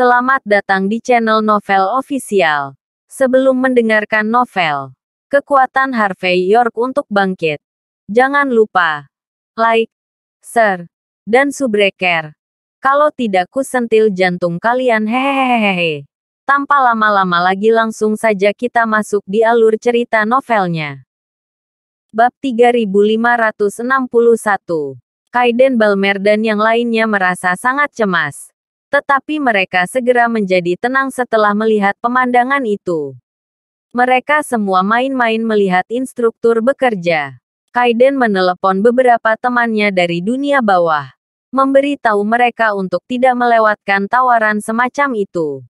Selamat datang di channel Novel Official. Sebelum mendengarkan novel, kekuatan Harvey York untuk bangkit. Jangan lupa like, share, dan subscribe. Kalau tidak ku sentil jantung kalian hehehehehe. Tanpa lama-lama lagi langsung saja kita masuk di alur cerita novelnya. Bab 3561 Kaiden Balmer dan yang lainnya merasa sangat cemas tetapi mereka segera menjadi tenang setelah melihat pemandangan itu. Mereka semua main-main melihat instruktur bekerja. Kaiden menelepon beberapa temannya dari dunia bawah. Memberitahu mereka untuk tidak melewatkan tawaran semacam itu.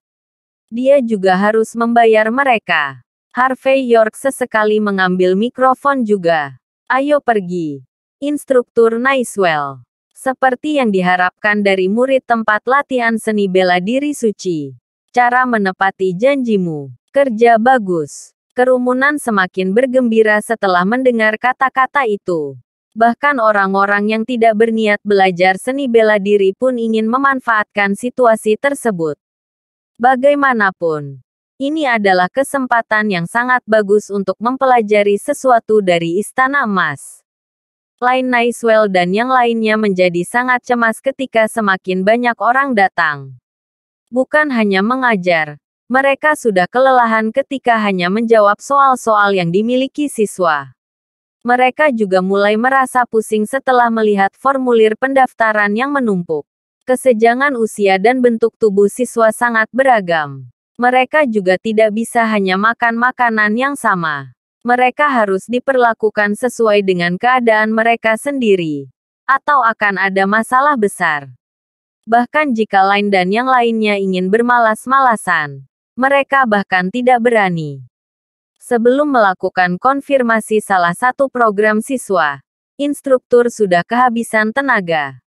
Dia juga harus membayar mereka. Harvey York sesekali mengambil mikrofon juga. Ayo pergi. Instruktur Nicewell seperti yang diharapkan dari murid tempat latihan seni bela diri suci. Cara menepati janjimu, kerja bagus. Kerumunan semakin bergembira setelah mendengar kata-kata itu. Bahkan orang-orang yang tidak berniat belajar seni bela diri pun ingin memanfaatkan situasi tersebut. Bagaimanapun, ini adalah kesempatan yang sangat bagus untuk mempelajari sesuatu dari Istana Emas. Lain Naiswell dan yang lainnya menjadi sangat cemas ketika semakin banyak orang datang. Bukan hanya mengajar, mereka sudah kelelahan ketika hanya menjawab soal-soal yang dimiliki siswa. Mereka juga mulai merasa pusing setelah melihat formulir pendaftaran yang menumpuk. Kesejangan usia dan bentuk tubuh siswa sangat beragam. Mereka juga tidak bisa hanya makan makanan yang sama mereka harus diperlakukan sesuai dengan keadaan mereka sendiri, atau akan ada masalah besar. Bahkan jika lain dan yang lainnya ingin bermalas-malasan, mereka bahkan tidak berani. Sebelum melakukan konfirmasi salah satu program siswa, instruktur sudah kehabisan tenaga.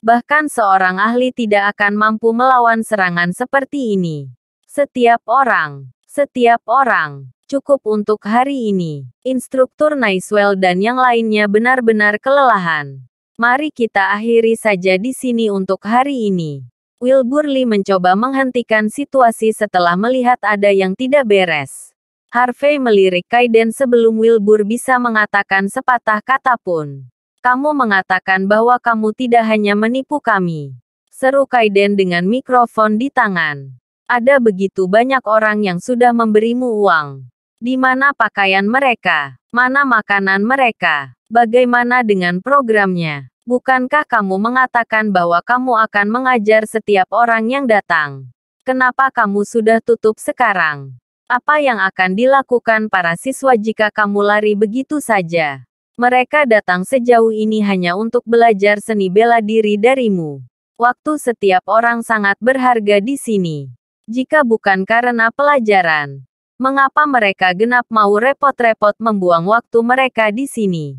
Bahkan seorang ahli tidak akan mampu melawan serangan seperti ini. Setiap orang, setiap orang Cukup untuk hari ini. Instruktur Naiswell dan yang lainnya benar-benar kelelahan. Mari kita akhiri saja di sini untuk hari ini. Wilbur Lee mencoba menghentikan situasi setelah melihat ada yang tidak beres. Harvey melirik Kaiden sebelum Wilbur bisa mengatakan sepatah kata pun. Kamu mengatakan bahwa kamu tidak hanya menipu kami. Seru Kaiden dengan mikrofon di tangan. Ada begitu banyak orang yang sudah memberimu uang. Di mana pakaian mereka? Mana makanan mereka? Bagaimana dengan programnya? Bukankah kamu mengatakan bahwa kamu akan mengajar setiap orang yang datang? Kenapa kamu sudah tutup sekarang? Apa yang akan dilakukan para siswa jika kamu lari begitu saja? Mereka datang sejauh ini hanya untuk belajar seni bela diri darimu. Waktu setiap orang sangat berharga di sini. Jika bukan karena pelajaran, Mengapa mereka genap mau repot-repot membuang waktu mereka di sini?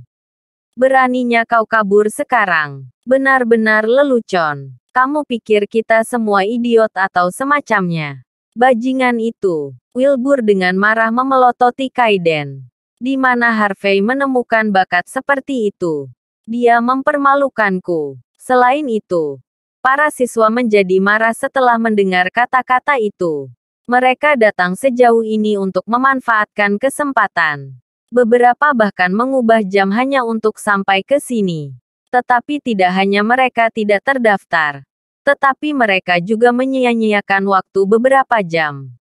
Beraninya kau kabur sekarang. Benar-benar lelucon. Kamu pikir kita semua idiot atau semacamnya? Bajingan itu. Wilbur dengan marah memelototi Kaiden. Di mana Harvey menemukan bakat seperti itu. Dia mempermalukanku. Selain itu, para siswa menjadi marah setelah mendengar kata-kata itu. Mereka datang sejauh ini untuk memanfaatkan kesempatan. Beberapa bahkan mengubah jam hanya untuk sampai ke sini. Tetapi tidak hanya mereka tidak terdaftar, tetapi mereka juga menyia-nyiakan waktu beberapa jam.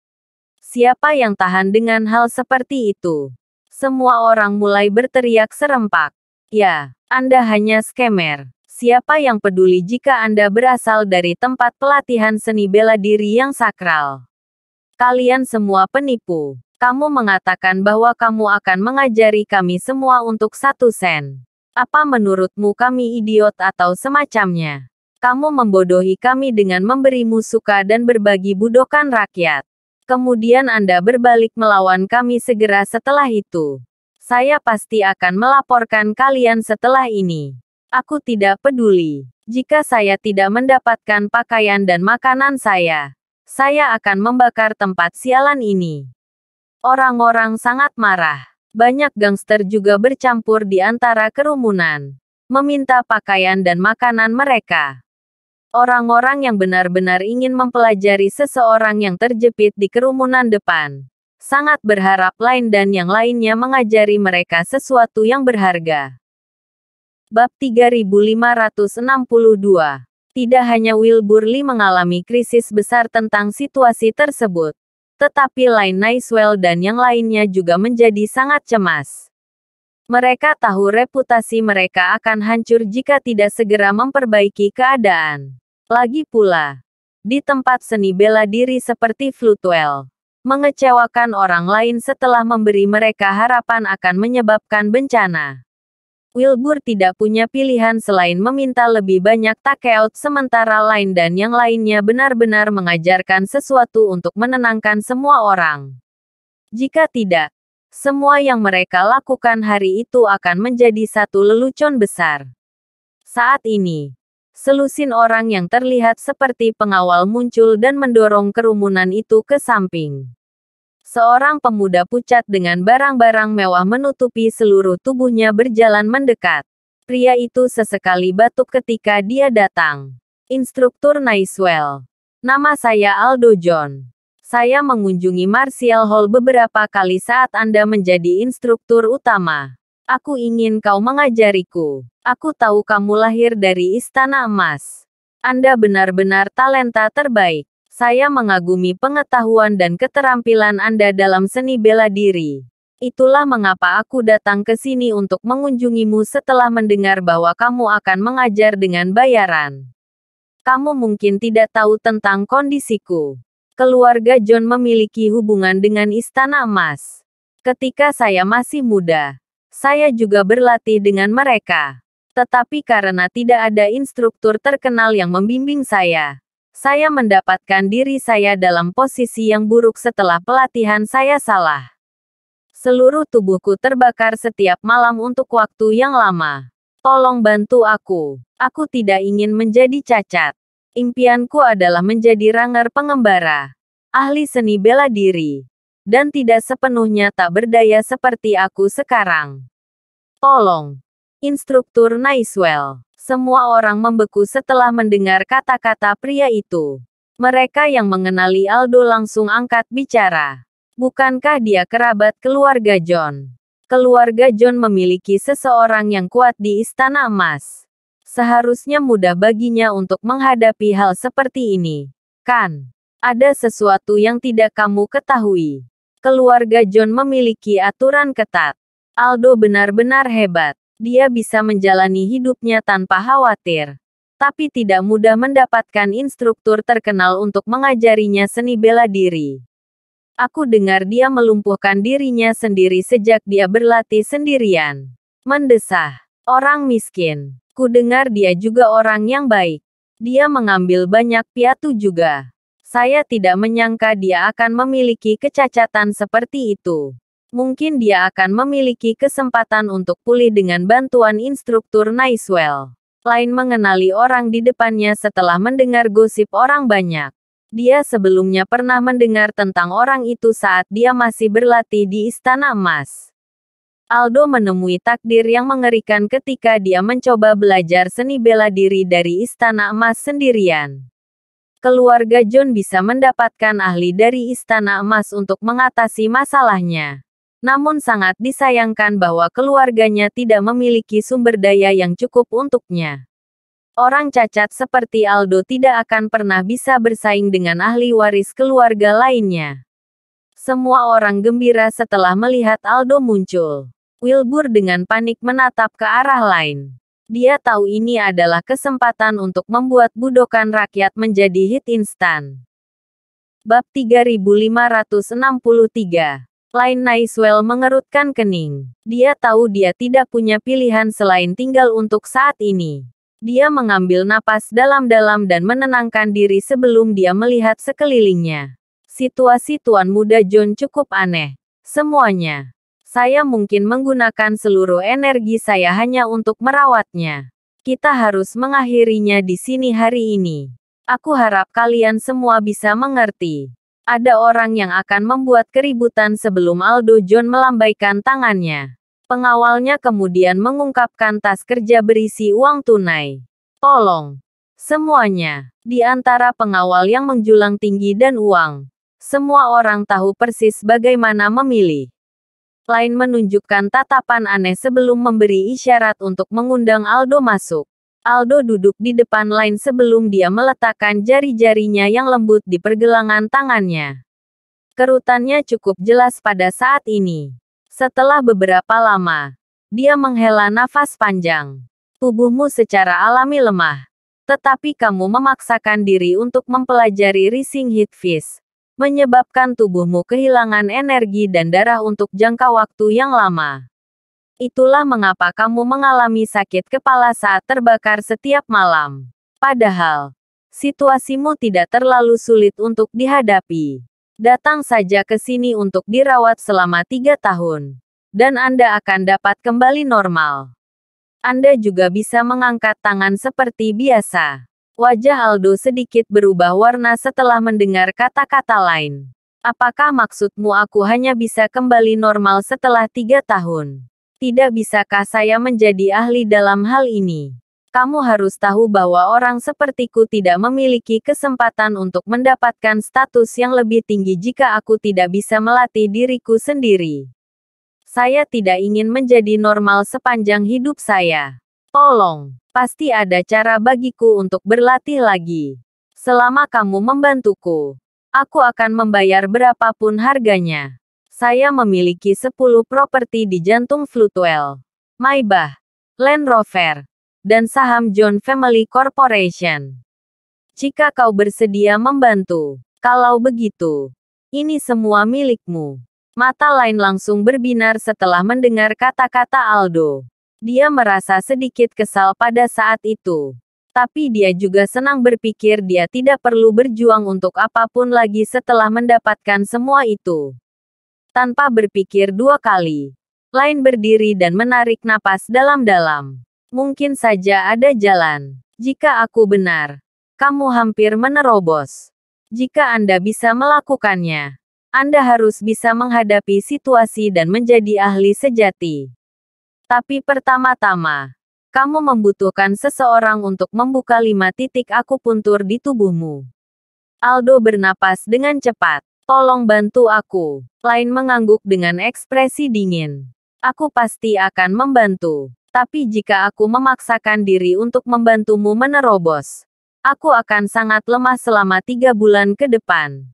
Siapa yang tahan dengan hal seperti itu? Semua orang mulai berteriak serempak. Ya, Anda hanya skemer. Siapa yang peduli jika Anda berasal dari tempat pelatihan seni bela diri yang sakral? Kalian semua penipu. Kamu mengatakan bahwa kamu akan mengajari kami semua untuk satu sen. Apa menurutmu kami idiot atau semacamnya? Kamu membodohi kami dengan memberimu suka dan berbagi budokan rakyat. Kemudian Anda berbalik melawan kami segera setelah itu. Saya pasti akan melaporkan kalian setelah ini. Aku tidak peduli jika saya tidak mendapatkan pakaian dan makanan saya. Saya akan membakar tempat sialan ini. Orang-orang sangat marah. Banyak gangster juga bercampur di antara kerumunan. Meminta pakaian dan makanan mereka. Orang-orang yang benar-benar ingin mempelajari seseorang yang terjepit di kerumunan depan. Sangat berharap lain dan yang lainnya mengajari mereka sesuatu yang berharga. Bab 3562 tidak hanya Wilbur Lee mengalami krisis besar tentang situasi tersebut, tetapi Lain Nicewell dan yang lainnya juga menjadi sangat cemas. Mereka tahu reputasi mereka akan hancur jika tidak segera memperbaiki keadaan. Lagi pula, di tempat seni bela diri seperti Flutwell, mengecewakan orang lain setelah memberi mereka harapan akan menyebabkan bencana. Wilbur tidak punya pilihan selain meminta lebih banyak takeout sementara lain dan yang lainnya benar-benar mengajarkan sesuatu untuk menenangkan semua orang. Jika tidak, semua yang mereka lakukan hari itu akan menjadi satu lelucon besar. Saat ini, selusin orang yang terlihat seperti pengawal muncul dan mendorong kerumunan itu ke samping. Seorang pemuda pucat dengan barang-barang mewah menutupi seluruh tubuhnya berjalan mendekat. Pria itu sesekali batuk ketika dia datang. Instruktur Naiswell. Nama saya Aldo John. Saya mengunjungi Martial Hall beberapa kali saat Anda menjadi instruktur utama. Aku ingin kau mengajariku. Aku tahu kamu lahir dari Istana Emas. Anda benar-benar talenta terbaik. Saya mengagumi pengetahuan dan keterampilan Anda dalam seni bela diri. Itulah mengapa aku datang ke sini untuk mengunjungimu setelah mendengar bahwa kamu akan mengajar dengan bayaran. Kamu mungkin tidak tahu tentang kondisiku. Keluarga John memiliki hubungan dengan Istana Emas. Ketika saya masih muda, saya juga berlatih dengan mereka tetapi karena tidak ada instruktur terkenal yang membimbing saya, saya mendapatkan diri saya dalam posisi yang buruk setelah pelatihan saya salah. Seluruh tubuhku terbakar setiap malam untuk waktu yang lama. Tolong bantu aku. Aku tidak ingin menjadi cacat. Impianku adalah menjadi ranger pengembara, ahli seni bela diri, dan tidak sepenuhnya tak berdaya seperti aku sekarang. Tolong, instruktur Naiswell. Semua orang membeku setelah mendengar kata-kata pria itu. Mereka yang mengenali Aldo langsung angkat bicara. Bukankah dia kerabat keluarga John? Keluarga John memiliki seseorang yang kuat di Istana Emas. Seharusnya mudah baginya untuk menghadapi hal seperti ini. Kan? Ada sesuatu yang tidak kamu ketahui. Keluarga John memiliki aturan ketat. Aldo benar-benar hebat. Dia bisa menjalani hidupnya tanpa khawatir. Tapi tidak mudah mendapatkan instruktur terkenal untuk mengajarinya seni bela diri. Aku dengar dia melumpuhkan dirinya sendiri sejak dia berlatih sendirian. Mendesah. Orang miskin. Ku dengar dia juga orang yang baik. Dia mengambil banyak piatu juga saya tidak menyangka dia akan memiliki kecacatan seperti itu mungkin dia akan memiliki kesempatan untuk pulih dengan bantuan instruktur Naiswell. Lain mengenali orang di depannya setelah mendengar gosip orang banyak. Dia sebelumnya pernah mendengar tentang orang itu saat dia masih berlatih di Istana Emas. Aldo menemui takdir yang mengerikan ketika dia mencoba belajar seni bela diri dari Istana Emas sendirian. Keluarga John bisa mendapatkan ahli dari Istana Emas untuk mengatasi masalahnya. Namun sangat disayangkan bahwa keluarganya tidak memiliki sumber daya yang cukup untuknya. Orang cacat seperti Aldo tidak akan pernah bisa bersaing dengan ahli waris keluarga lainnya. Semua orang gembira setelah melihat Aldo muncul. Wilbur dengan panik menatap ke arah lain. Dia tahu ini adalah kesempatan untuk membuat budokan rakyat menjadi hit instan. Bab 3563 lain Naiswell mengerutkan kening. Dia tahu dia tidak punya pilihan selain tinggal untuk saat ini. Dia mengambil napas dalam-dalam dan menenangkan diri sebelum dia melihat sekelilingnya. Situasi tuan muda John cukup aneh. Semuanya. Saya mungkin menggunakan seluruh energi saya hanya untuk merawatnya. Kita harus mengakhirinya di sini hari ini. Aku harap kalian semua bisa mengerti. Ada orang yang akan membuat keributan sebelum Aldo John melambaikan tangannya. Pengawalnya kemudian mengungkapkan tas kerja berisi uang tunai. Tolong. Semuanya. Di antara pengawal yang menjulang tinggi dan uang. Semua orang tahu persis bagaimana memilih. Lain menunjukkan tatapan aneh sebelum memberi isyarat untuk mengundang Aldo masuk. Aldo duduk di depan Lain sebelum dia meletakkan jari-jarinya yang lembut di pergelangan tangannya. Kerutannya cukup jelas pada saat ini. Setelah beberapa lama, dia menghela nafas panjang. Tubuhmu secara alami lemah. Tetapi kamu memaksakan diri untuk mempelajari Rising Heat Fist, menyebabkan tubuhmu kehilangan energi dan darah untuk jangka waktu yang lama. Itulah mengapa kamu mengalami sakit kepala saat terbakar setiap malam. Padahal, situasimu tidak terlalu sulit untuk dihadapi. Datang saja ke sini untuk dirawat selama tiga tahun. Dan Anda akan dapat kembali normal. Anda juga bisa mengangkat tangan seperti biasa. Wajah Aldo sedikit berubah warna setelah mendengar kata-kata lain. Apakah maksudmu aku hanya bisa kembali normal setelah tiga tahun? Tidak bisakah saya menjadi ahli dalam hal ini? Kamu harus tahu bahwa orang sepertiku tidak memiliki kesempatan untuk mendapatkan status yang lebih tinggi jika aku tidak bisa melatih diriku sendiri. Saya tidak ingin menjadi normal sepanjang hidup saya. Tolong, pasti ada cara bagiku untuk berlatih lagi. Selama kamu membantuku, aku akan membayar berapapun harganya. Saya memiliki 10 properti di jantung Flutuel, Maybach, Land Rover, dan saham John Family Corporation. Jika kau bersedia membantu, kalau begitu, ini semua milikmu. Mata lain langsung berbinar setelah mendengar kata-kata Aldo. Dia merasa sedikit kesal pada saat itu. Tapi dia juga senang berpikir dia tidak perlu berjuang untuk apapun lagi setelah mendapatkan semua itu tanpa berpikir dua kali. Lain berdiri dan menarik napas dalam-dalam. Mungkin saja ada jalan. Jika aku benar, kamu hampir menerobos. Jika Anda bisa melakukannya, Anda harus bisa menghadapi situasi dan menjadi ahli sejati. Tapi pertama-tama, kamu membutuhkan seseorang untuk membuka lima titik aku puntur di tubuhmu. Aldo bernapas dengan cepat. Tolong bantu aku. Lain mengangguk dengan ekspresi dingin. Aku pasti akan membantu. Tapi jika aku memaksakan diri untuk membantumu menerobos, aku akan sangat lemah selama tiga bulan ke depan.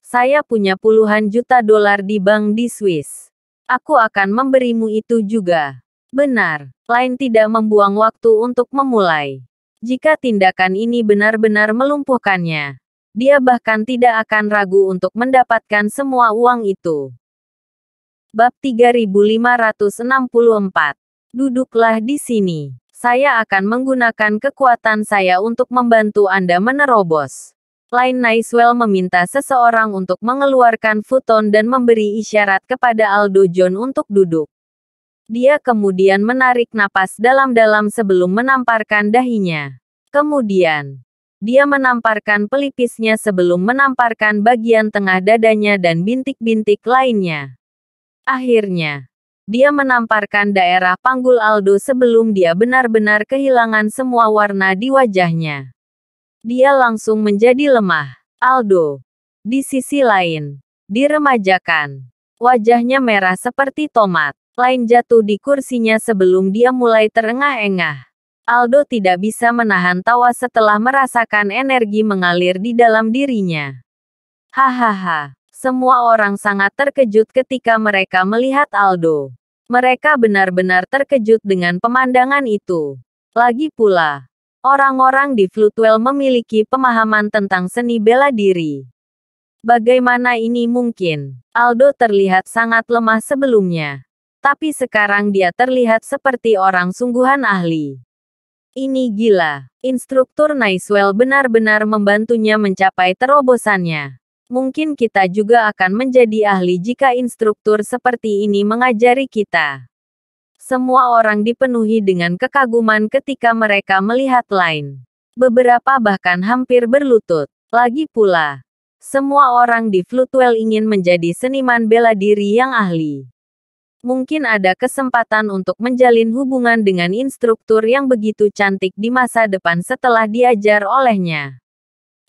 Saya punya puluhan juta dolar di bank di Swiss. Aku akan memberimu itu juga. Benar, lain tidak membuang waktu untuk memulai. Jika tindakan ini benar-benar melumpuhkannya, dia bahkan tidak akan ragu untuk mendapatkan semua uang itu. Bab 3564 Duduklah di sini. Saya akan menggunakan kekuatan saya untuk membantu Anda menerobos. Lain Naiswell meminta seseorang untuk mengeluarkan futon dan memberi isyarat kepada Aldo John untuk duduk. Dia kemudian menarik napas dalam-dalam sebelum menamparkan dahinya. Kemudian, dia menamparkan pelipisnya sebelum menamparkan bagian tengah dadanya dan bintik-bintik lainnya. Akhirnya, dia menamparkan daerah panggul Aldo sebelum dia benar-benar kehilangan semua warna di wajahnya. Dia langsung menjadi lemah. Aldo, di sisi lain, diremajakan. Wajahnya merah seperti tomat. Lain jatuh di kursinya sebelum dia mulai terengah-engah. Aldo tidak bisa menahan tawa setelah merasakan energi mengalir di dalam dirinya. Hahaha, semua orang sangat terkejut ketika mereka melihat Aldo. Mereka benar-benar terkejut dengan pemandangan itu. Lagi pula, orang-orang di Flutwell memiliki pemahaman tentang seni bela diri. Bagaimana ini mungkin? Aldo terlihat sangat lemah sebelumnya. Tapi sekarang dia terlihat seperti orang sungguhan ahli. Ini gila. Instruktur Naiswell benar-benar membantunya mencapai terobosannya. Mungkin kita juga akan menjadi ahli jika instruktur seperti ini mengajari kita. Semua orang dipenuhi dengan kekaguman ketika mereka melihat lain. Beberapa bahkan hampir berlutut. Lagi pula, semua orang di Flutwell ingin menjadi seniman bela diri yang ahli mungkin ada kesempatan untuk menjalin hubungan dengan instruktur yang begitu cantik di masa depan setelah diajar olehnya.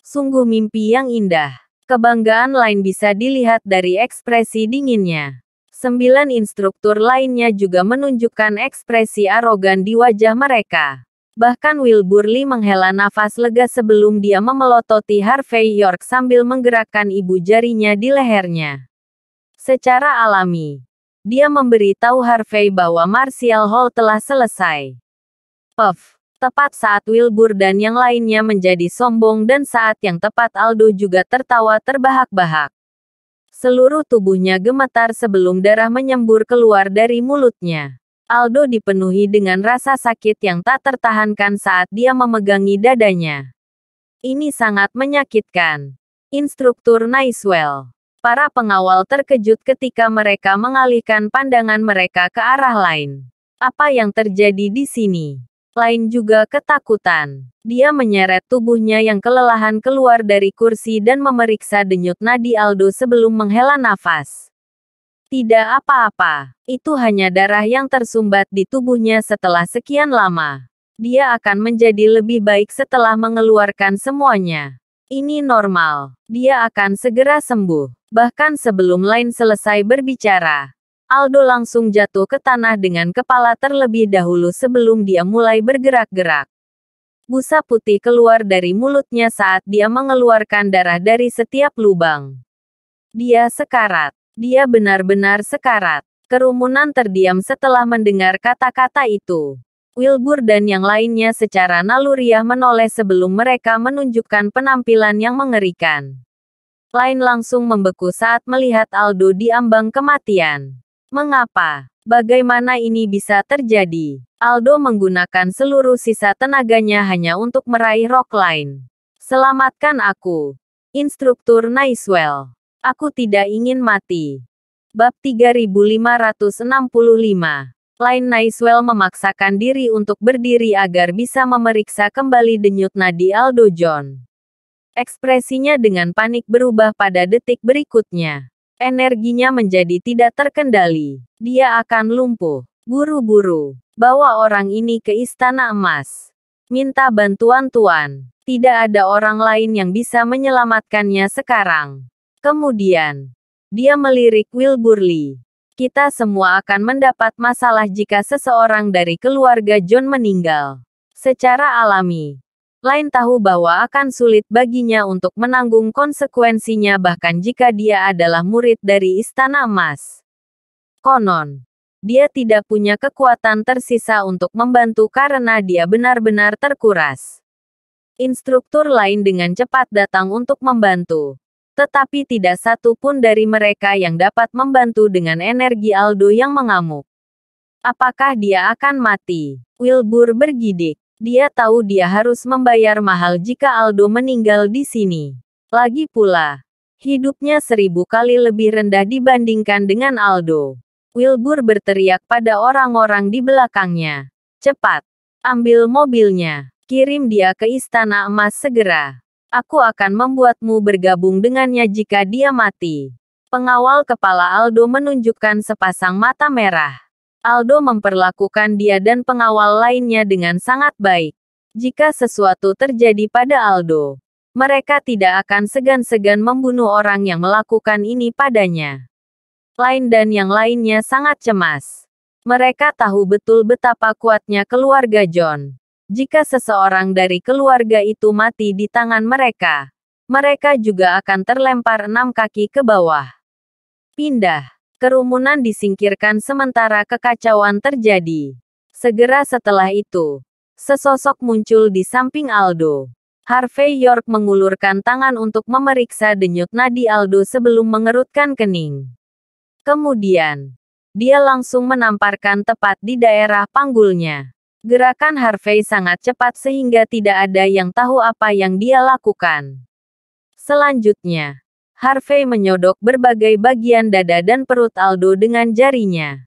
Sungguh mimpi yang indah. Kebanggaan lain bisa dilihat dari ekspresi dinginnya. Sembilan instruktur lainnya juga menunjukkan ekspresi arogan di wajah mereka. Bahkan Wilbur Lee menghela nafas lega sebelum dia memelototi Harvey York sambil menggerakkan ibu jarinya di lehernya. Secara alami, dia memberi tahu Harvey bahwa Martial Hall telah selesai. Puff. Tepat saat Wilbur dan yang lainnya menjadi sombong dan saat yang tepat Aldo juga tertawa terbahak-bahak. Seluruh tubuhnya gemetar sebelum darah menyembur keluar dari mulutnya. Aldo dipenuhi dengan rasa sakit yang tak tertahankan saat dia memegangi dadanya. Ini sangat menyakitkan. Instruktur Nicewell. Para pengawal terkejut ketika mereka mengalihkan pandangan mereka ke arah lain. Apa yang terjadi di sini? Lain juga ketakutan. Dia menyeret tubuhnya yang kelelahan keluar dari kursi dan memeriksa denyut nadi Aldo sebelum menghela nafas. Tidak apa-apa, itu hanya darah yang tersumbat di tubuhnya setelah sekian lama. Dia akan menjadi lebih baik setelah mengeluarkan semuanya. Ini normal. Dia akan segera sembuh. Bahkan sebelum Lain selesai berbicara, Aldo langsung jatuh ke tanah dengan kepala terlebih dahulu sebelum dia mulai bergerak-gerak. Busa putih keluar dari mulutnya saat dia mengeluarkan darah dari setiap lubang. Dia sekarat. Dia benar-benar sekarat. Kerumunan terdiam setelah mendengar kata-kata itu. Wilbur dan yang lainnya secara naluriah menoleh sebelum mereka menunjukkan penampilan yang mengerikan. Lain langsung membeku saat melihat Aldo di ambang kematian. Mengapa? Bagaimana ini bisa terjadi? Aldo menggunakan seluruh sisa tenaganya hanya untuk meraih Rockline. Selamatkan aku. Instruktur Naiswell. Aku tidak ingin mati. Bab 3565 lain Naiswell memaksakan diri untuk berdiri agar bisa memeriksa kembali denyut nadi Aldo John. Ekspresinya dengan panik berubah pada detik berikutnya. Energinya menjadi tidak terkendali. Dia akan lumpuh. Buru-buru. Bawa orang ini ke istana emas. Minta bantuan tuan. Tidak ada orang lain yang bisa menyelamatkannya sekarang. Kemudian, dia melirik Will Lee. Kita semua akan mendapat masalah jika seseorang dari keluarga John meninggal. Secara alami, Lain tahu bahwa akan sulit baginya untuk menanggung konsekuensinya bahkan jika dia adalah murid dari Istana Emas. Konon, dia tidak punya kekuatan tersisa untuk membantu karena dia benar-benar terkuras. Instruktur lain dengan cepat datang untuk membantu tetapi tidak satu pun dari mereka yang dapat membantu dengan energi Aldo yang mengamuk. Apakah dia akan mati? Wilbur bergidik. Dia tahu dia harus membayar mahal jika Aldo meninggal di sini. Lagi pula, hidupnya seribu kali lebih rendah dibandingkan dengan Aldo. Wilbur berteriak pada orang-orang di belakangnya. Cepat, ambil mobilnya, kirim dia ke istana emas segera. Aku akan membuatmu bergabung dengannya jika dia mati. Pengawal kepala Aldo menunjukkan sepasang mata merah. Aldo memperlakukan dia dan pengawal lainnya dengan sangat baik. Jika sesuatu terjadi pada Aldo, mereka tidak akan segan-segan membunuh orang yang melakukan ini padanya. Lain dan yang lainnya sangat cemas. Mereka tahu betul betapa kuatnya keluarga John. Jika seseorang dari keluarga itu mati di tangan mereka, mereka juga akan terlempar enam kaki ke bawah. Pindah. Kerumunan disingkirkan sementara kekacauan terjadi. Segera setelah itu, sesosok muncul di samping Aldo. Harvey York mengulurkan tangan untuk memeriksa denyut nadi Aldo sebelum mengerutkan kening. Kemudian, dia langsung menamparkan tepat di daerah panggulnya. Gerakan Harvey sangat cepat sehingga tidak ada yang tahu apa yang dia lakukan. Selanjutnya, Harvey menyodok berbagai bagian dada dan perut Aldo dengan jarinya.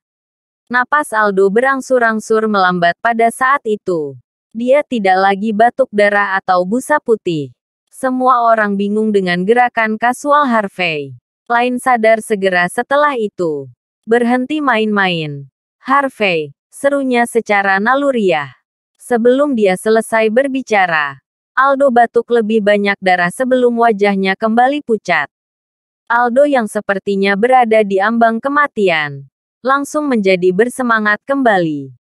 Napas Aldo berangsur-angsur melambat pada saat itu. Dia tidak lagi batuk darah atau busa putih. Semua orang bingung dengan gerakan kasual Harvey. Lain sadar segera setelah itu. Berhenti main-main. Harvey, serunya secara naluriah. Sebelum dia selesai berbicara, Aldo batuk lebih banyak darah sebelum wajahnya kembali pucat. Aldo yang sepertinya berada di ambang kematian, langsung menjadi bersemangat kembali.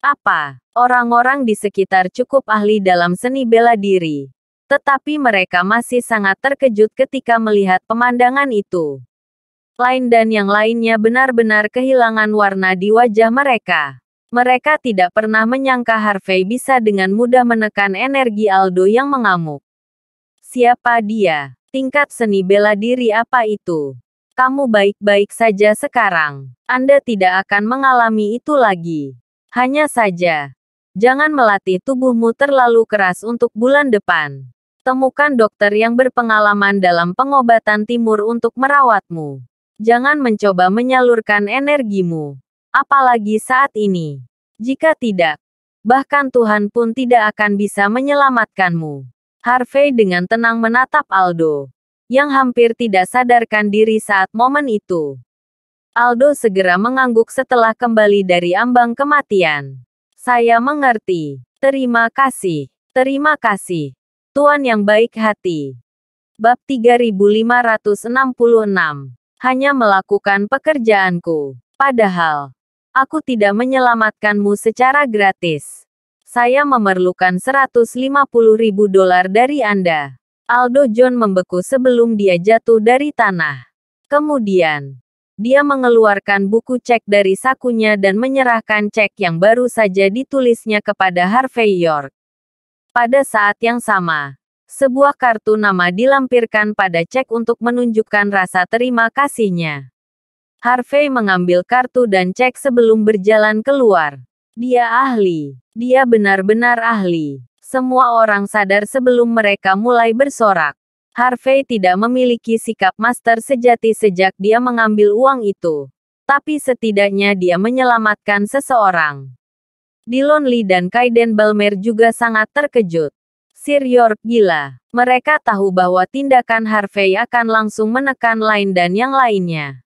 Apa, orang-orang di sekitar cukup ahli dalam seni bela diri. Tetapi mereka masih sangat terkejut ketika melihat pemandangan itu. Lain dan yang lainnya benar-benar kehilangan warna di wajah mereka. Mereka tidak pernah menyangka Harvey bisa dengan mudah menekan energi Aldo yang mengamuk. Siapa dia? Tingkat seni bela diri apa itu? Kamu baik-baik saja sekarang. Anda tidak akan mengalami itu lagi. Hanya saja, jangan melatih tubuhmu terlalu keras untuk bulan depan. Temukan dokter yang berpengalaman dalam pengobatan timur untuk merawatmu. Jangan mencoba menyalurkan energimu. Apalagi saat ini. Jika tidak, bahkan Tuhan pun tidak akan bisa menyelamatkanmu. Harvey dengan tenang menatap Aldo, yang hampir tidak sadarkan diri saat momen itu. Aldo segera mengangguk setelah kembali dari ambang kematian. Saya mengerti. Terima kasih. Terima kasih. Tuan yang baik hati. Bab 3566 hanya melakukan pekerjaanku. Padahal, aku tidak menyelamatkanmu secara gratis. Saya memerlukan 150 ribu dolar dari Anda. Aldo John membeku sebelum dia jatuh dari tanah. Kemudian, dia mengeluarkan buku cek dari sakunya dan menyerahkan cek yang baru saja ditulisnya kepada Harvey York. Pada saat yang sama, sebuah kartu nama dilampirkan pada cek untuk menunjukkan rasa terima kasihnya. Harvey mengambil kartu dan cek sebelum berjalan keluar. Dia ahli. Dia benar-benar ahli. Semua orang sadar sebelum mereka mulai bersorak. Harvey tidak memiliki sikap master sejati sejak dia mengambil uang itu. Tapi setidaknya dia menyelamatkan seseorang. Lee dan Kaiden Balmer juga sangat terkejut. Sir York gila. Mereka tahu bahwa tindakan Harvey akan langsung menekan Lain dan yang lainnya.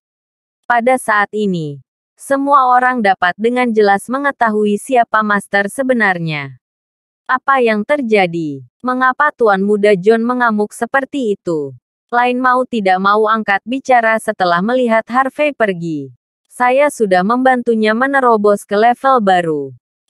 Pada saat ini, semua orang dapat dengan jelas mengetahui siapa Master sebenarnya. Apa yang terjadi? Mengapa Tuan Muda John mengamuk seperti itu? Lain mau tidak mau angkat bicara setelah melihat Harvey pergi saya sudah membantunya menerobos ke level baru.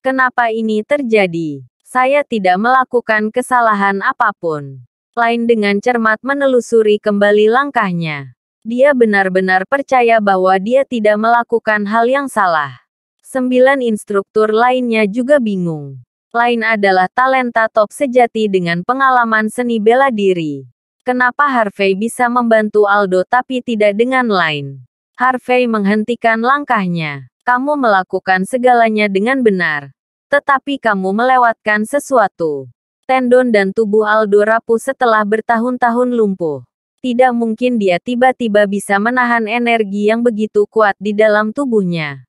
Kenapa ini terjadi? Saya tidak melakukan kesalahan apapun. Lain dengan cermat menelusuri kembali langkahnya. Dia benar-benar percaya bahwa dia tidak melakukan hal yang salah. Sembilan instruktur lainnya juga bingung. Lain adalah talenta top sejati dengan pengalaman seni bela diri. Kenapa Harvey bisa membantu Aldo tapi tidak dengan lain? Harvey menghentikan langkahnya. Kamu melakukan segalanya dengan benar. Tetapi kamu melewatkan sesuatu. Tendon dan tubuh Aldo rapuh setelah bertahun-tahun lumpuh. Tidak mungkin dia tiba-tiba bisa menahan energi yang begitu kuat di dalam tubuhnya.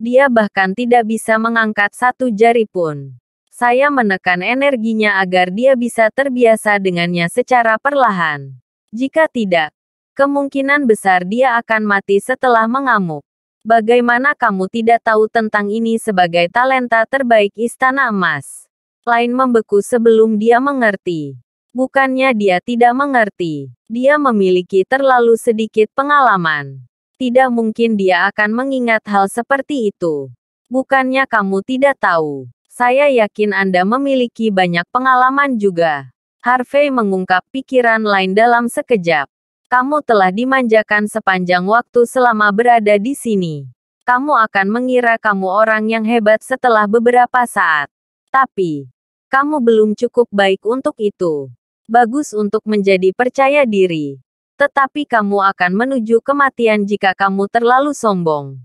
Dia bahkan tidak bisa mengangkat satu jari pun. Saya menekan energinya agar dia bisa terbiasa dengannya secara perlahan. Jika tidak, kemungkinan besar dia akan mati setelah mengamuk. Bagaimana kamu tidak tahu tentang ini sebagai talenta terbaik Istana Emas? Lain membeku sebelum dia mengerti. Bukannya dia tidak mengerti. Dia memiliki terlalu sedikit pengalaman. Tidak mungkin dia akan mengingat hal seperti itu. Bukannya kamu tidak tahu. Saya yakin Anda memiliki banyak pengalaman juga. Harvey mengungkap pikiran lain dalam sekejap. Kamu telah dimanjakan sepanjang waktu selama berada di sini. Kamu akan mengira kamu orang yang hebat setelah beberapa saat. Tapi, kamu belum cukup baik untuk itu. Bagus untuk menjadi percaya diri. Tetapi kamu akan menuju kematian jika kamu terlalu sombong.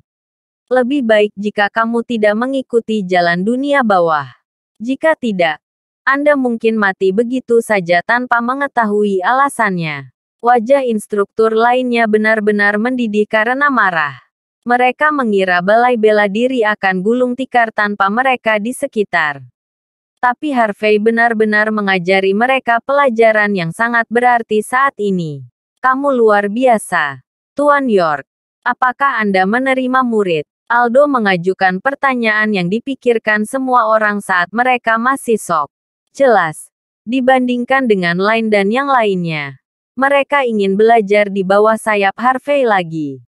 Lebih baik jika kamu tidak mengikuti jalan dunia bawah. Jika tidak, anda mungkin mati begitu saja tanpa mengetahui alasannya. Wajah instruktur lainnya benar-benar mendidih karena marah. Mereka mengira balai bela diri akan gulung tikar tanpa mereka di sekitar. Tapi Harvey benar-benar mengajari mereka pelajaran yang sangat berarti saat ini. Kamu luar biasa. Tuan York, apakah Anda menerima murid? Aldo mengajukan pertanyaan yang dipikirkan semua orang saat mereka masih sok. Jelas, dibandingkan dengan lain dan yang lainnya. Mereka ingin belajar di bawah sayap Harvey lagi.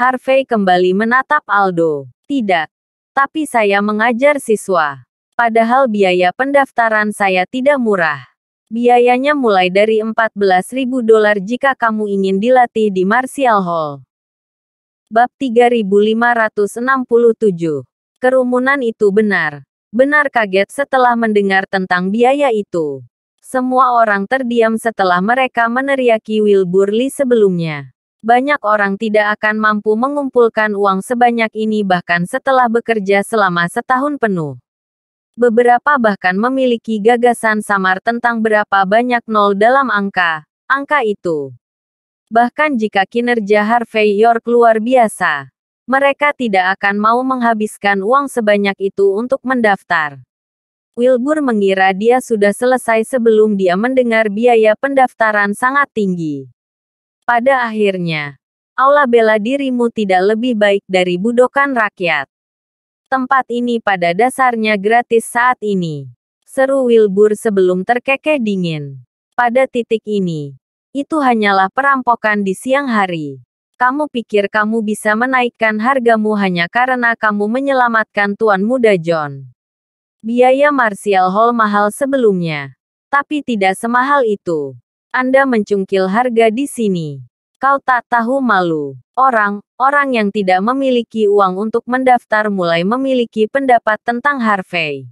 Harvey kembali menatap Aldo. Tidak. Tapi saya mengajar siswa. Padahal biaya pendaftaran saya tidak murah. Biayanya mulai dari ribu dolar jika kamu ingin dilatih di Martial Hall. Bab 3567. Kerumunan itu benar. Benar kaget setelah mendengar tentang biaya itu. Semua orang terdiam setelah mereka meneriaki Wilbur Lee sebelumnya. Banyak orang tidak akan mampu mengumpulkan uang sebanyak ini bahkan setelah bekerja selama setahun penuh. Beberapa bahkan memiliki gagasan samar tentang berapa banyak nol dalam angka. Angka itu. Bahkan jika kinerja Harvey York luar biasa, mereka tidak akan mau menghabiskan uang sebanyak itu untuk mendaftar. Wilbur mengira dia sudah selesai sebelum dia mendengar biaya pendaftaran sangat tinggi. Pada akhirnya, aula bela dirimu tidak lebih baik dari budokan rakyat. Tempat ini pada dasarnya gratis saat ini. Seru Wilbur sebelum terkekeh dingin. Pada titik ini, itu hanyalah perampokan di siang hari kamu pikir kamu bisa menaikkan hargamu hanya karena kamu menyelamatkan tuan muda John. Biaya Martial Hall mahal sebelumnya. Tapi tidak semahal itu. Anda mencungkil harga di sini. Kau tak tahu malu. Orang, orang yang tidak memiliki uang untuk mendaftar mulai memiliki pendapat tentang Harvey.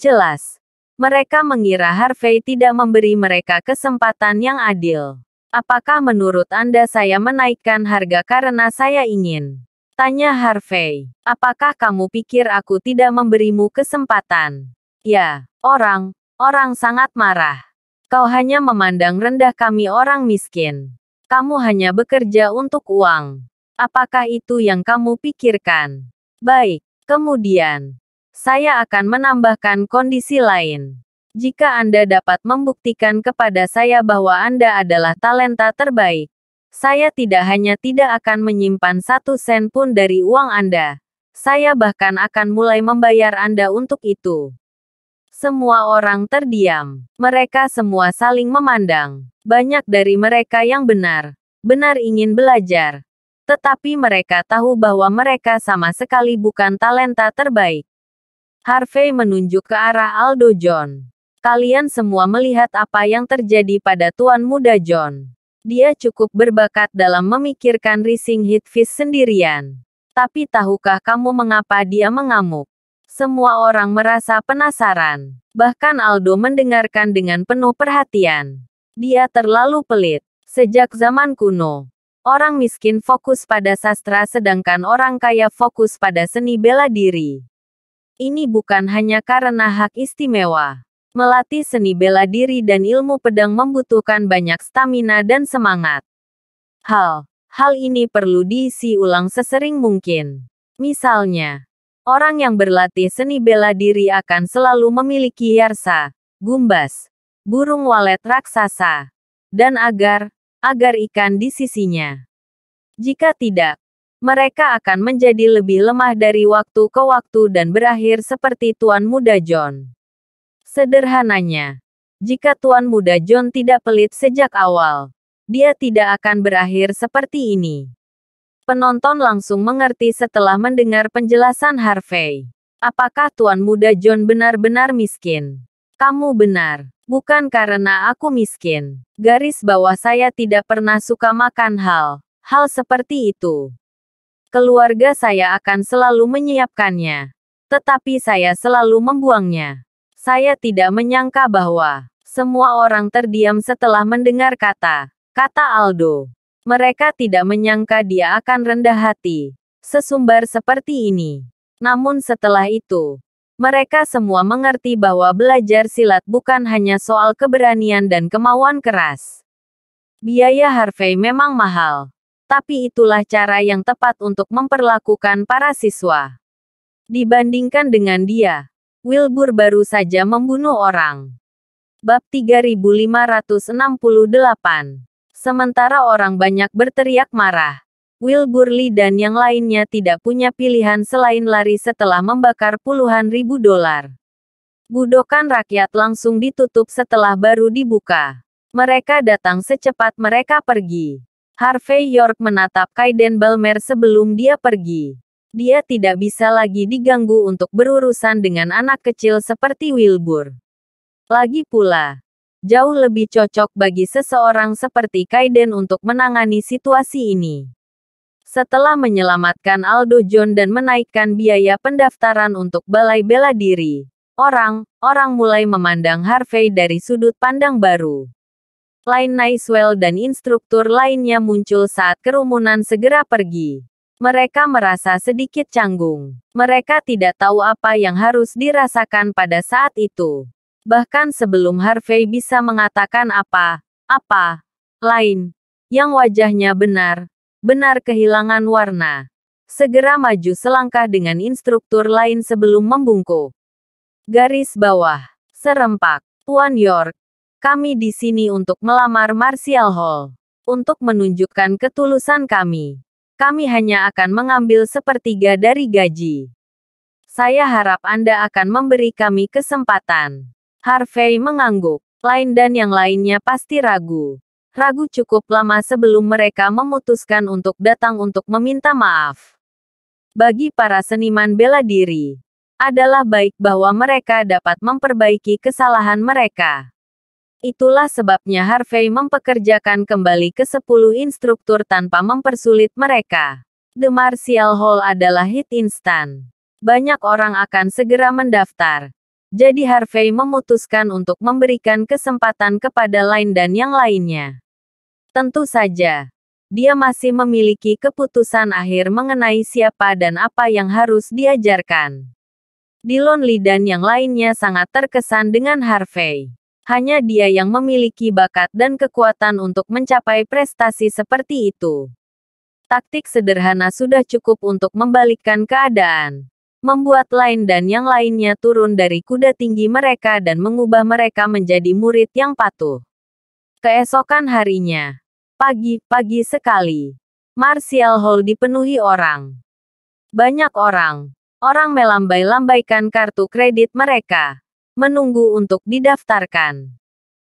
Jelas. Mereka mengira Harvey tidak memberi mereka kesempatan yang adil. Apakah menurut Anda saya menaikkan harga karena saya ingin? Tanya Harvey. Apakah kamu pikir aku tidak memberimu kesempatan? Ya, orang, orang sangat marah. Kau hanya memandang rendah kami orang miskin. Kamu hanya bekerja untuk uang. Apakah itu yang kamu pikirkan? Baik, kemudian saya akan menambahkan kondisi lain. Jika Anda dapat membuktikan kepada saya bahwa Anda adalah talenta terbaik, saya tidak hanya tidak akan menyimpan satu sen pun dari uang Anda. Saya bahkan akan mulai membayar Anda untuk itu. Semua orang terdiam. Mereka semua saling memandang. Banyak dari mereka yang benar. Benar ingin belajar. Tetapi mereka tahu bahwa mereka sama sekali bukan talenta terbaik. Harvey menunjuk ke arah Aldo John kalian semua melihat apa yang terjadi pada tuan muda John. Dia cukup berbakat dalam memikirkan rising hit fish sendirian. Tapi tahukah kamu mengapa dia mengamuk? Semua orang merasa penasaran. Bahkan Aldo mendengarkan dengan penuh perhatian. Dia terlalu pelit. Sejak zaman kuno, orang miskin fokus pada sastra sedangkan orang kaya fokus pada seni bela diri. Ini bukan hanya karena hak istimewa. Melatih seni bela diri dan ilmu pedang membutuhkan banyak stamina dan semangat. Hal, hal ini perlu diisi ulang sesering mungkin. Misalnya, orang yang berlatih seni bela diri akan selalu memiliki yarsa, gumbas, burung walet raksasa, dan agar, agar ikan di sisinya. Jika tidak, mereka akan menjadi lebih lemah dari waktu ke waktu dan berakhir seperti Tuan Muda John. Sederhananya, jika Tuan Muda John tidak pelit sejak awal, dia tidak akan berakhir seperti ini. Penonton langsung mengerti setelah mendengar penjelasan Harvey. Apakah Tuan Muda John benar-benar miskin? Kamu benar. Bukan karena aku miskin. Garis bawah saya tidak pernah suka makan hal. Hal seperti itu. Keluarga saya akan selalu menyiapkannya. Tetapi saya selalu membuangnya. Saya tidak menyangka bahwa semua orang terdiam setelah mendengar kata, kata Aldo. Mereka tidak menyangka dia akan rendah hati, sesumbar seperti ini. Namun setelah itu, mereka semua mengerti bahwa belajar silat bukan hanya soal keberanian dan kemauan keras. Biaya Harvey memang mahal, tapi itulah cara yang tepat untuk memperlakukan para siswa. Dibandingkan dengan dia, Wilbur baru saja membunuh orang. Bab 3568. Sementara orang banyak berteriak marah, Wilbur Lee dan yang lainnya tidak punya pilihan selain lari setelah membakar puluhan ribu dolar. Budokan rakyat langsung ditutup setelah baru dibuka. Mereka datang secepat mereka pergi. Harvey York menatap Kaiden Balmer sebelum dia pergi. Dia tidak bisa lagi diganggu untuk berurusan dengan anak kecil seperti Wilbur. Lagi pula, jauh lebih cocok bagi seseorang seperti Kaiden untuk menangani situasi ini. Setelah menyelamatkan Aldo John dan menaikkan biaya pendaftaran untuk Balai Bela Diri, orang-orang mulai memandang Harvey dari sudut pandang baru. Lain Nicewell dan instruktur lainnya muncul saat kerumunan segera pergi. Mereka merasa sedikit canggung. Mereka tidak tahu apa yang harus dirasakan pada saat itu. Bahkan sebelum Harvey bisa mengatakan apa, apa, lain, yang wajahnya benar, benar kehilangan warna. Segera maju selangkah dengan instruktur lain sebelum membungkuk. Garis bawah, serempak, Tuan York, kami di sini untuk melamar Martial Hall. Untuk menunjukkan ketulusan kami kami hanya akan mengambil sepertiga dari gaji. Saya harap Anda akan memberi kami kesempatan. Harvey mengangguk. Lain dan yang lainnya pasti ragu. Ragu cukup lama sebelum mereka memutuskan untuk datang untuk meminta maaf. Bagi para seniman bela diri, adalah baik bahwa mereka dapat memperbaiki kesalahan mereka. Itulah sebabnya Harvey mempekerjakan kembali ke sepuluh instruktur tanpa mempersulit mereka. The Martial Hall adalah hit instan. Banyak orang akan segera mendaftar. Jadi Harvey memutuskan untuk memberikan kesempatan kepada lain dan yang lainnya. Tentu saja, dia masih memiliki keputusan akhir mengenai siapa dan apa yang harus diajarkan. Dilon Lee dan yang lainnya sangat terkesan dengan Harvey. Hanya dia yang memiliki bakat dan kekuatan untuk mencapai prestasi seperti itu. Taktik sederhana sudah cukup untuk membalikkan keadaan. Membuat Lain dan yang lainnya turun dari kuda tinggi mereka dan mengubah mereka menjadi murid yang patuh. Keesokan harinya, pagi-pagi sekali, Martial Hall dipenuhi orang. Banyak orang, orang melambai-lambaikan kartu kredit mereka menunggu untuk didaftarkan.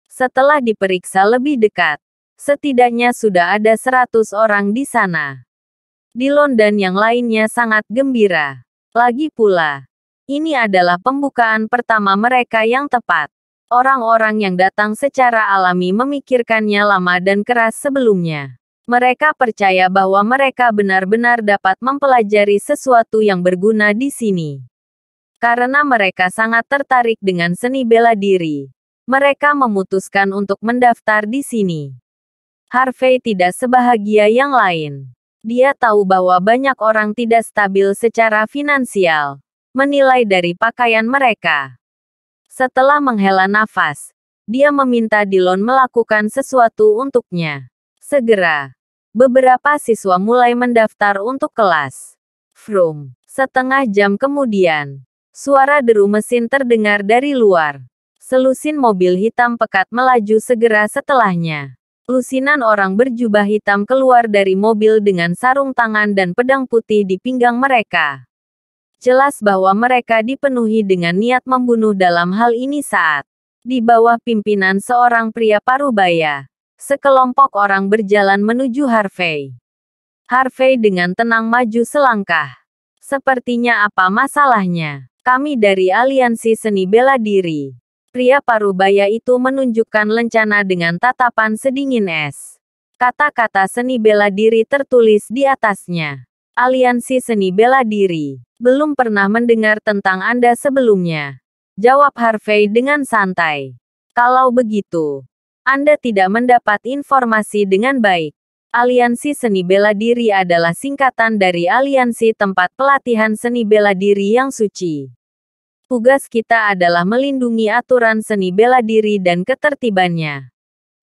Setelah diperiksa lebih dekat, setidaknya sudah ada 100 orang di sana. Di London yang lainnya sangat gembira. Lagi pula, ini adalah pembukaan pertama mereka yang tepat. Orang-orang yang datang secara alami memikirkannya lama dan keras sebelumnya. Mereka percaya bahwa mereka benar-benar dapat mempelajari sesuatu yang berguna di sini. Karena mereka sangat tertarik dengan seni bela diri, mereka memutuskan untuk mendaftar di sini. Harvey tidak sebahagia yang lain. Dia tahu bahwa banyak orang tidak stabil secara finansial, menilai dari pakaian mereka. Setelah menghela nafas, dia meminta Dillon melakukan sesuatu untuknya. Segera, beberapa siswa mulai mendaftar untuk kelas. From setengah jam kemudian, Suara deru mesin terdengar dari luar. Selusin mobil hitam pekat melaju segera setelahnya. Lusinan orang berjubah hitam keluar dari mobil dengan sarung tangan dan pedang putih di pinggang mereka. Jelas bahwa mereka dipenuhi dengan niat membunuh dalam hal ini saat di bawah pimpinan seorang pria parubaya, sekelompok orang berjalan menuju Harvey. Harvey dengan tenang maju selangkah. Sepertinya apa masalahnya? Kami dari Aliansi Seni Bela Diri. Pria parubaya itu menunjukkan lencana dengan tatapan sedingin es. Kata-kata seni bela diri tertulis di atasnya. Aliansi Seni Bela Diri. Belum pernah mendengar tentang Anda sebelumnya. Jawab Harvey dengan santai. Kalau begitu, Anda tidak mendapat informasi dengan baik. Aliansi Seni Bela Diri adalah singkatan dari Aliansi Tempat Pelatihan Seni Bela Diri yang Suci. Tugas kita adalah melindungi aturan seni bela diri dan ketertibannya.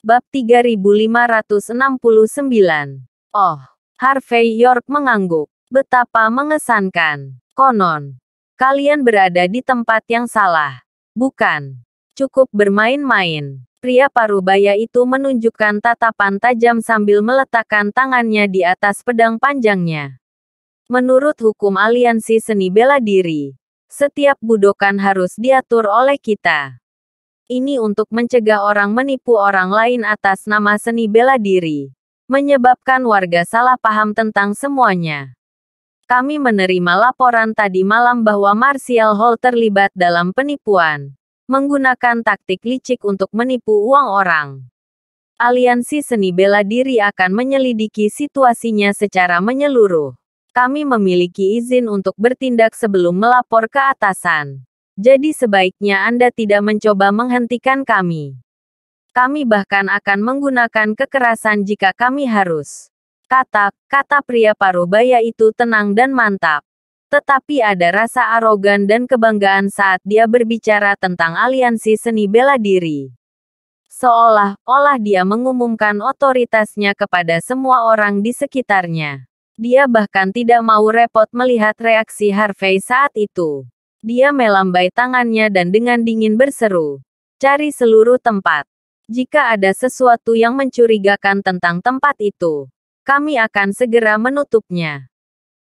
Bab 3569. Oh, Harvey York mengangguk. Betapa mengesankan. Konon, kalian berada di tempat yang salah. Bukan. Cukup bermain-main. Pria parubaya itu menunjukkan tatapan tajam sambil meletakkan tangannya di atas pedang panjangnya. Menurut hukum aliansi seni bela diri, setiap budokan harus diatur oleh kita. Ini untuk mencegah orang menipu orang lain atas nama seni bela diri, menyebabkan warga salah paham tentang semuanya. Kami menerima laporan tadi malam bahwa Martial Hall terlibat dalam penipuan menggunakan taktik licik untuk menipu uang orang. Aliansi Seni Bela Diri akan menyelidiki situasinya secara menyeluruh. Kami memiliki izin untuk bertindak sebelum melapor ke atasan. Jadi sebaiknya Anda tidak mencoba menghentikan kami. Kami bahkan akan menggunakan kekerasan jika kami harus. Kata, kata pria parubaya itu tenang dan mantap. Tetapi ada rasa arogan dan kebanggaan saat dia berbicara tentang aliansi seni bela diri. Seolah-olah dia mengumumkan otoritasnya kepada semua orang di sekitarnya. Dia bahkan tidak mau repot melihat reaksi Harvey saat itu. Dia melambai tangannya dan dengan dingin berseru, "Cari seluruh tempat. Jika ada sesuatu yang mencurigakan tentang tempat itu, kami akan segera menutupnya."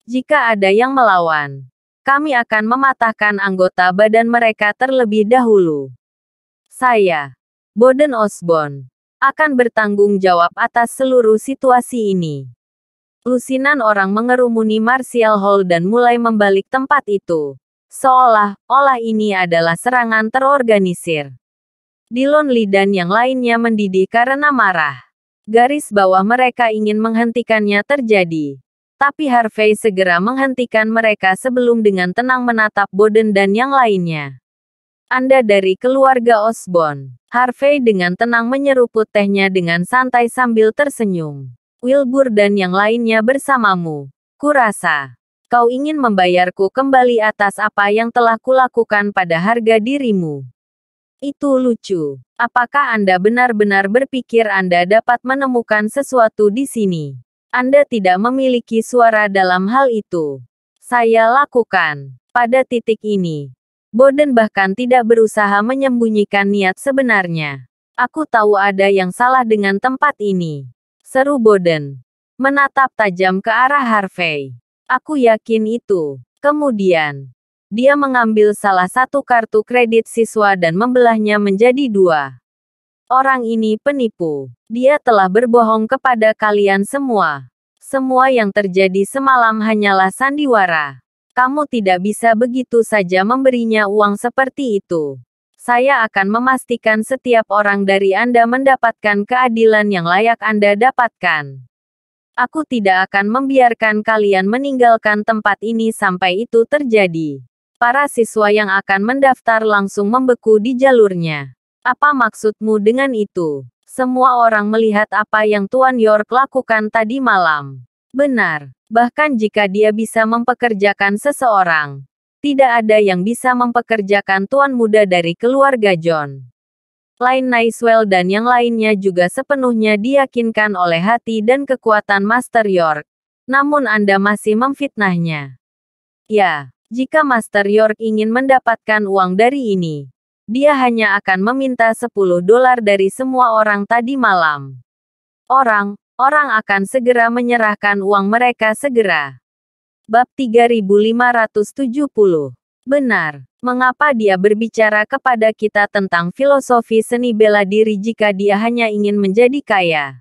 Jika ada yang melawan, kami akan mematahkan anggota badan mereka terlebih dahulu. Saya, Boden Osborn, akan bertanggung jawab atas seluruh situasi ini. Lusinan orang mengerumuni Martial Hall dan mulai membalik tempat itu. Seolah-olah ini adalah serangan terorganisir. Dillon Lee dan yang lainnya mendidih karena marah. Garis bawah mereka ingin menghentikannya terjadi. Tapi Harvey segera menghentikan mereka sebelum dengan tenang menatap Boden dan yang lainnya. Anda dari keluarga Osborne. Harvey dengan tenang menyeruput tehnya dengan santai sambil tersenyum. Wilbur dan yang lainnya bersamamu. Kurasa, kau ingin membayarku kembali atas apa yang telah kulakukan pada harga dirimu. Itu lucu. Apakah Anda benar-benar berpikir Anda dapat menemukan sesuatu di sini? Anda tidak memiliki suara dalam hal itu. Saya lakukan. Pada titik ini, Boden bahkan tidak berusaha menyembunyikan niat sebenarnya. Aku tahu ada yang salah dengan tempat ini. Seru Boden. Menatap tajam ke arah Harvey. Aku yakin itu. Kemudian, dia mengambil salah satu kartu kredit siswa dan membelahnya menjadi dua. Orang ini penipu. Dia telah berbohong kepada kalian semua. Semua yang terjadi semalam hanyalah sandiwara. Kamu tidak bisa begitu saja memberinya uang seperti itu. Saya akan memastikan setiap orang dari Anda mendapatkan keadilan yang layak Anda dapatkan. Aku tidak akan membiarkan kalian meninggalkan tempat ini sampai itu terjadi. Para siswa yang akan mendaftar langsung membeku di jalurnya. Apa maksudmu dengan itu? Semua orang melihat apa yang Tuan York lakukan tadi malam. Benar, bahkan jika dia bisa mempekerjakan seseorang, tidak ada yang bisa mempekerjakan tuan muda dari keluarga John. Lain Nicewell dan yang lainnya juga sepenuhnya diyakinkan oleh hati dan kekuatan Master York. Namun Anda masih memfitnahnya. Ya, jika Master York ingin mendapatkan uang dari ini, dia hanya akan meminta 10 dolar dari semua orang tadi malam. Orang, orang akan segera menyerahkan uang mereka segera. Bab 3570 Benar, mengapa dia berbicara kepada kita tentang filosofi seni bela diri jika dia hanya ingin menjadi kaya?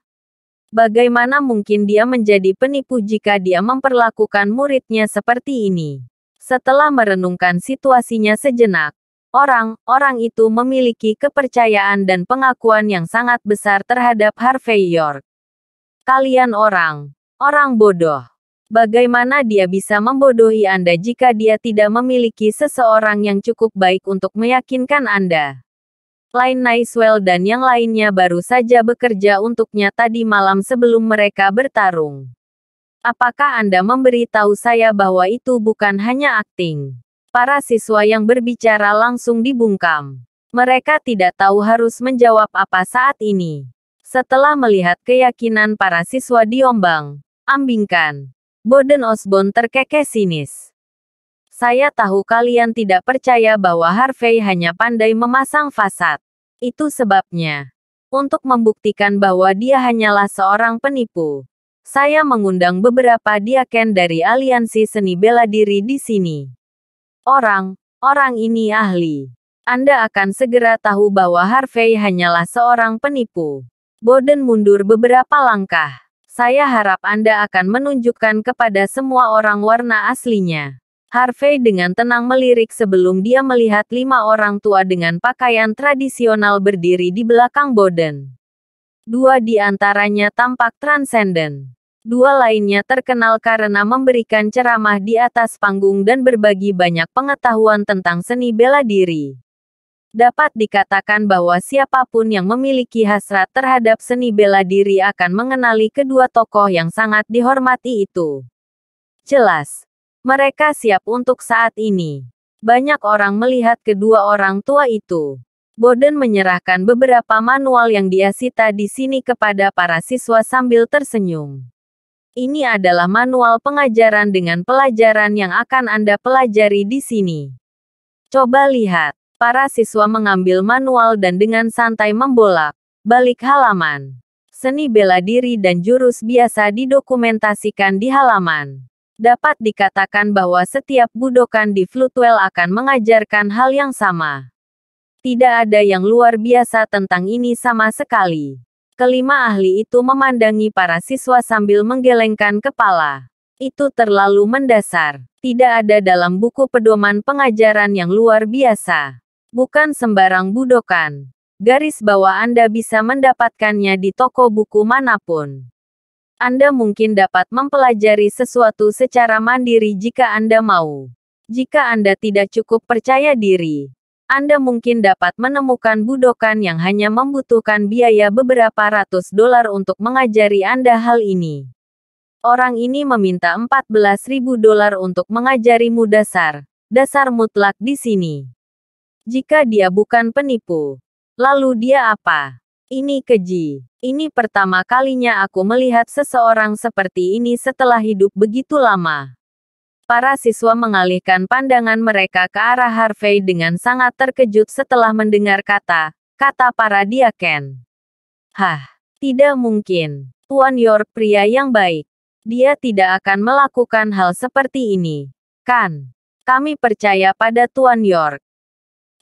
Bagaimana mungkin dia menjadi penipu jika dia memperlakukan muridnya seperti ini? Setelah merenungkan situasinya sejenak, orang, orang itu memiliki kepercayaan dan pengakuan yang sangat besar terhadap Harvey York. Kalian orang, orang bodoh. Bagaimana dia bisa membodohi Anda jika dia tidak memiliki seseorang yang cukup baik untuk meyakinkan Anda? Lain Nicewell dan yang lainnya baru saja bekerja untuknya tadi malam sebelum mereka bertarung. Apakah Anda memberitahu saya bahwa itu bukan hanya akting? Para siswa yang berbicara langsung dibungkam. Mereka tidak tahu harus menjawab apa saat ini. Setelah melihat keyakinan para siswa diombang, ambingkan, Boden Osborn terkekeh sinis. Saya tahu kalian tidak percaya bahwa Harvey hanya pandai memasang fasad. Itu sebabnya. Untuk membuktikan bahwa dia hanyalah seorang penipu, saya mengundang beberapa diaken dari aliansi seni bela diri di sini. Orang, orang ini ahli. Anda akan segera tahu bahwa Harvey hanyalah seorang penipu. Boden mundur beberapa langkah. Saya harap Anda akan menunjukkan kepada semua orang warna aslinya. Harvey dengan tenang melirik sebelum dia melihat lima orang tua dengan pakaian tradisional berdiri di belakang Boden. Dua di antaranya tampak transenden. Dua lainnya terkenal karena memberikan ceramah di atas panggung dan berbagi banyak pengetahuan tentang seni bela diri. Dapat dikatakan bahwa siapapun yang memiliki hasrat terhadap seni bela diri akan mengenali kedua tokoh yang sangat dihormati itu. Jelas, mereka siap untuk saat ini. Banyak orang melihat kedua orang tua itu. Boden menyerahkan beberapa manual yang dia sita di sini kepada para siswa sambil tersenyum. Ini adalah manual pengajaran dengan pelajaran yang akan Anda pelajari di sini. Coba lihat, para siswa mengambil manual dan dengan santai membolak balik halaman. Seni bela diri dan jurus biasa didokumentasikan di halaman. Dapat dikatakan bahwa setiap budokan di Flutwell akan mengajarkan hal yang sama. Tidak ada yang luar biasa tentang ini sama sekali. Kelima ahli itu memandangi para siswa sambil menggelengkan kepala. Itu terlalu mendasar. Tidak ada dalam buku pedoman pengajaran yang luar biasa. Bukan sembarang budokan. Garis bawah Anda bisa mendapatkannya di toko buku manapun. Anda mungkin dapat mempelajari sesuatu secara mandiri jika Anda mau. Jika Anda tidak cukup percaya diri, anda mungkin dapat menemukan budokan yang hanya membutuhkan biaya beberapa ratus dolar untuk mengajari Anda hal ini. Orang ini meminta ribu dolar untuk mengajarimu dasar, dasar mutlak di sini. Jika dia bukan penipu, lalu dia apa? Ini keji. Ini pertama kalinya aku melihat seseorang seperti ini setelah hidup begitu lama. Para siswa mengalihkan pandangan mereka ke arah Harvey dengan sangat terkejut setelah mendengar kata, kata para diaken. Hah, tidak mungkin. Tuan York pria yang baik. Dia tidak akan melakukan hal seperti ini. Kan? Kami percaya pada Tuan York.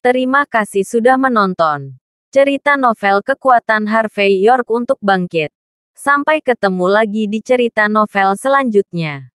Terima kasih sudah menonton. Cerita novel kekuatan Harvey York untuk bangkit. Sampai ketemu lagi di cerita novel selanjutnya.